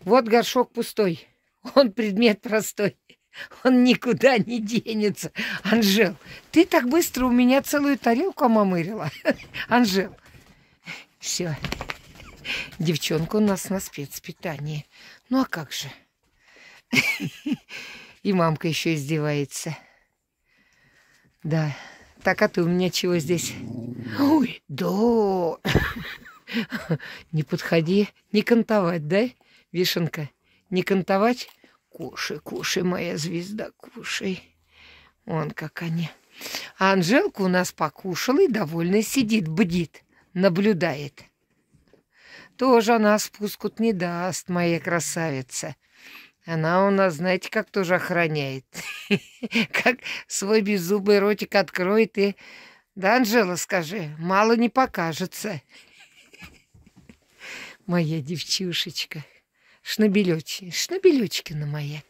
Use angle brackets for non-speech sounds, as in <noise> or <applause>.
Вот горшок пустой. Он предмет простой. Он никуда не денется. Анжел, ты так быстро у меня целую тарелку омамырила. <laughs> Анжел, все. Девчонка у нас на спецпитании. Ну а как же? <laughs> И мамка еще издевается. Да. Так, а ты у меня чего здесь? Ой, да. <laughs> Не подходи, не кантовать, да? Вишенка, не кантовать? Кушай, кушай, моя звезда, кушай. Он как они. А Анжелка у нас покушала и довольно сидит, бдит, наблюдает. Тоже она спуску не даст, моя красавица. Она у нас, знаете, как тоже охраняет. <laughs> Как свой беззубый ротик откроет и... Да, Анжела, скажи, мало не покажется. <laughs> Моя девчушечка. Шнабелечки, Шнабелечкина моя.